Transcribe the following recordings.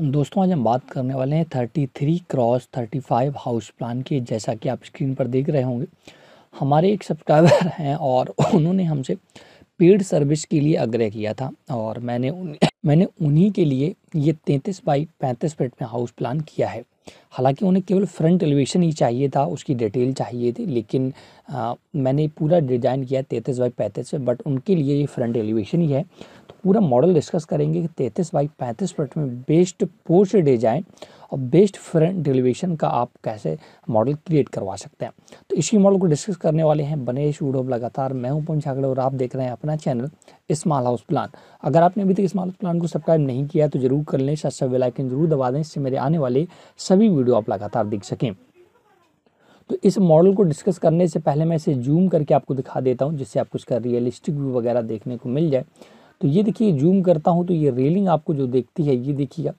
दोस्तों आज हम बात करने वाले हैं thirty three cross thirty five house plan की जैसा कि आप स्क्रीन पर देख रहे होंगे हमारे एक सब्सक्राइबर हैं और उन्होंने हमसे पेड सर्विस के लिए आग्रह किया था और मैंने उन, मैंने उन्हीं के लिए ये तैंतीस बाई पैंतीस फिट में हाउस प्लान किया है हालांकि उन्हें केवल फ्रंट एलिवेशन ही चाहिए था उसकी डिटेल चाहिए थी लेकिन आ, मैंने पूरा डिज़ाइन किया तैंतीस बाई पैंतीस पे बट उनके लिए ये फ्रंट एलिवेशन ही है तो पूरा मॉडल डिस्कस करेंगे कि तैंतीस बाई पैंतीस फीट में बेस्ट पोस्ट डिज़ाइन और बेस्ट फ्रेंड डिलीवेशन का आप कैसे मॉडल क्रिएट करवा सकते हैं तो इसी मॉडल को डिस्कस करने वाले हैं बनेश वूडोव लगातार मैं हूं पुन छागड़े और आप देख रहे हैं अपना चैनल स्मॉल हाउस प्लान अगर आपने अभी तक स्मॉल हाउस प्लान को सब्सक्राइब नहीं किया तो जरूर कर लें साथ साथ बेलाइकन जरूर दबा दें इससे मेरे आने वाले सभी वीडियो आप लगातार देख सकें तो इस मॉडल को डिस्कस करने से पहले मैं इसे जूम करके आपको दिखा देता हूँ जिससे आपको इसका रियलिस्टिक व्यू वगैरह देखने को मिल जाए तो ये देखिए जूम करता हूँ तो ये रेलिंग आपको जो देखती है ये देखिएगा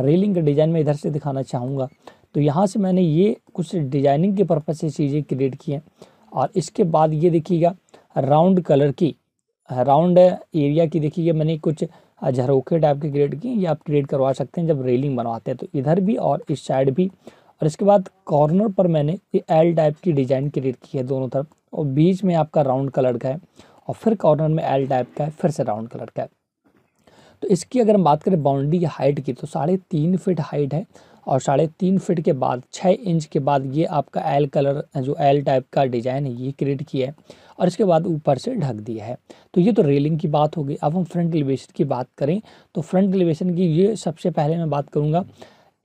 रेलिंग के डिज़ाइन में इधर से दिखाना चाहूँगा तो यहाँ से मैंने ये कुछ डिजाइनिंग के पर्पज़ से चीज़ें क्रिएट की हैं और इसके बाद ये देखिएगा राउंड कलर की राउंड एरिया की देखिएगा मैंने कुछ झरोखे टाइप के क्रिएट किए ये आप क्रिएट करवा सकते हैं जब रेलिंग बनवाते हैं तो इधर भी और इस साइड भी और इसके बाद कॉर्नर पर मैंने ये एल टाइप की डिज़ाइन क्रिएट की है दोनों तरफ और बीच में आपका राउंड कलर का है और फिर कॉर्नर में एल टाइप का है फिर से राउंड कलर का है तो इसकी अगर हम बात करें बाउंड्री हाइट की तो साढ़े तीन फिट हाइट है और साढ़े तीन फिट के बाद छः इंच के बाद ये आपका एल कलर जो एल टाइप का डिज़ाइन है ये क्रिएट किया है और इसके बाद ऊपर से ढक दिया है तो ये तो रेलिंग की बात हो गई अब हम फ्रंट एलिवेशन की बात करें तो फ्रंट एलिवेशन की ये सबसे पहले मैं बात करूँगा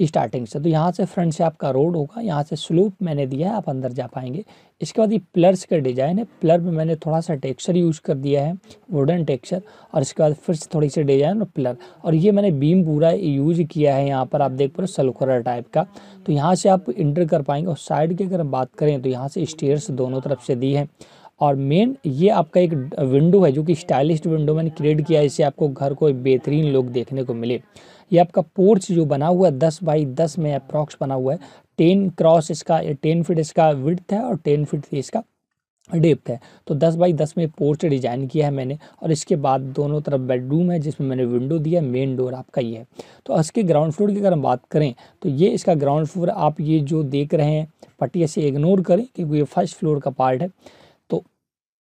स्टार्टिंग से तो यहाँ से फ्रंट से आपका रोड होगा यहाँ से स्लूप मैंने दिया है आप अंदर जा पाएंगे इसके बाद ये प्लर्स का डिजाइन है प्लर में मैंने थोड़ा सा टेक्सचर यूज कर दिया है वुडन टेक्सचर और इसके बाद फिर से थोड़ी सी डिजाइन और प्लर और ये मैंने बीम पूरा यूज किया है यहाँ पर आप देख पा रहे हो टाइप का तो यहाँ से आप इंटर कर पाएंगे और साइड की अगर बात करें तो यहाँ से स्टेयर्स दोनों तरफ से दी है और मेन ये आपका एक विंडो है जो कि स्टाइलिश विंडो मैंने क्रिएट किया है इससे आपको घर को बेहतरीन लुक देखने को मिले ये आपका पोर्च जो बना हुआ है दस बाई दस में अप्रॉक्स बना हुआ है टेन क्रॉस इसका टेन फिट इसका विड्थ है और टेन फिट इसका डेप्थ है तो दस बाई दस में पोर्च डिज़ाइन किया है मैंने और इसके बाद दोनों तरफ बेडरूम है जिसमें मैंने विंडो दिया है मेन डोर आपका ये है तो इसके ग्राउंड फ्लोर की अगर हम बात करें तो ये इसका ग्राउंड फ्लोर आप ये जो देख रहे हैं पटिया से इग्नोर करें क्योंकि ये फर्स्ट फ्लोर का पार्ट है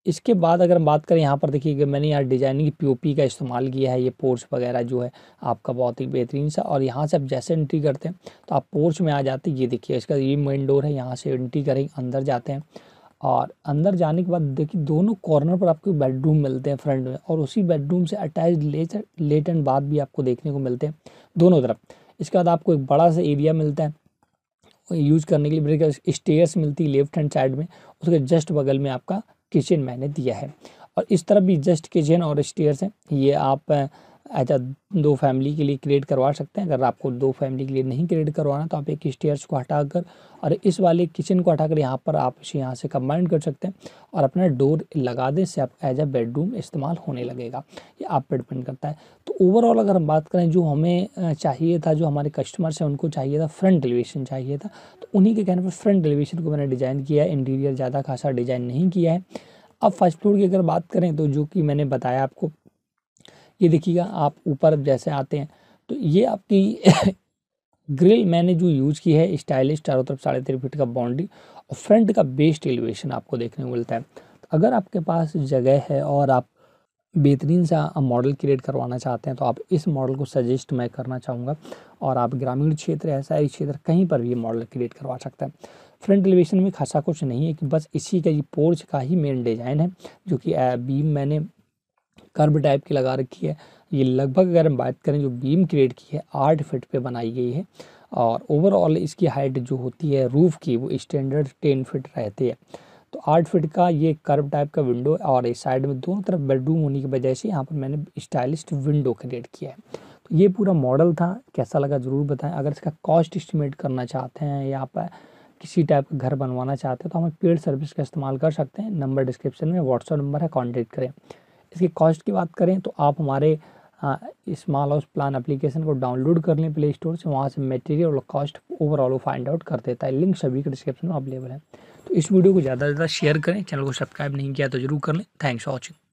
इसके बाद अगर हम बात करें यहाँ पर देखिए मैंने यहाँ डिजाइनिंग पीओपी का इस्तेमाल किया है ये पोर्च वगैरह जो है आपका बहुत ही बेहतरीन सा और यहाँ से आप जैसे एंट्री करते हैं तो आप पोर्च में आ जाते हैं ये देखिए इसका ये मेन डोर है यहाँ से एंट्री करें अंदर जाते हैं और अंदर जाने के बाद देखिए दोनों कॉर्नर पर आपको बेडरूम मिलते हैं फ्रंट में और उसी बेडरूम से attach late late and bath भी आपको देखने को मिलते हैं दोनों तरफ इसके बाद आपको एक बड़ा सा एरिया मिलता है यूज करने के लिए स्टेयर्स मिलती है लेफ्ट हैंड साइड में उसके जस्ट बगल में आपका किचन मैंने दिया है और इस तरफ भी जस्ट किचन और स्टेयर्स हैं ये आप एज अ दो फैमिली के लिए क्रिएट करवा सकते हैं अगर आपको दो फैमिली के लिए नहीं क्रिएट करवाना तो आप एक स्टेयर्स को हटाकर और इस वाले किचन को हटाकर यहाँ पर आप इसे यहाँ से कंबाइन कर सकते हैं और अपना डोर लगा दें से आप एज अ बेडरूम इस्तेमाल होने लगेगा ये आप पर डिपेंड करता है तो ओवरऑल अगर हम बात करें जो हमें चाहिए था जो हमारे कस्टमर्स हैं उनको चाहिए था फ्रंट एलिवेशन चाहिए था तो उन्हीं के कहने पर फ्रंट एलिवेशन को मैंने डिज़ाइन किया है इंटीरियर ज़्यादा खासा डिज़ाइन नहीं किया है अब फर्स्ट फ्लोर की अगर बात करें तो जो कि मैंने बताया आपको ये देखिएगा आप ऊपर जैसे आते हैं तो ये आपकी ग्रिल मैंने जो यूज़ की है स्टाइलिश चारों तरफ साढ़े तेरह फीट का बाउंड्री और फ्रंट का बेस्ट एलिवेशन आपको देखने को मिलता है तो अगर आपके पास जगह है और आप बेहतरीन सा मॉडल क्रिएट करवाना चाहते हैं तो आप इस मॉडल को सजेस्ट मैं करना चाहूँगा और आप ग्रामीण क्षेत्र या शहरी क्षेत्र कहीं पर भी ये मॉडल क्रिएट करवा सकते हैं फ्रंट एलिवेशन में खासा कुछ नहीं है कि बस इसी का ये पोर्च का ही मेन डिज़ाइन है जो कि बीम मैंने कर्ब टाइप की लगा रखी है ये लगभग अगर हम बात करें जो बीम क्रिएट की है आठ फिट पे बनाई गई है और ओवरऑल इसकी हाइट जो होती है रूफ़ की वो स्टैंडर्ड टेन फिट रहती है तो आठ फिट का ये कर्ब टाइप का विंडो और इस साइड में दोनों तरफ बेडरूम होने की वजह से यहाँ पर मैंने स्टाइलिस्ट विंडो क्रिएट किया है तो ये पूरा मॉडल था कैसा लगा ज़रूर बताएं अगर इसका कॉस्ट इस्टीमेट करना चाहते हैं या आप किसी टाइप का घर बनवाना चाहते हैं तो हमें पेड सर्विस का इस्तेमाल कर सकते हैं नंबर डिस्क्रिप्शन में व्हाट्सअप नंबर है कॉन्टेक्ट करें इसकी कॉस्ट की बात करें तो आप हमारे स्मॉल हाउस प्लान एप्लीकेशन को डाउनलोड कर लें प्ले स्टोर से वहाँ से मटेरियल और कॉस्ट ओवरऑल वो फाइंड आउट कर देता है लिंक सभी के डिस्क्रिप्शन में अवेलेबल है तो इस वीडियो को ज़्यादा से ज़्यादा शेयर करें चैनल को सब्सक्राइब नहीं किया तो जरूर कर लें थैंक्स फॉर वॉचिंग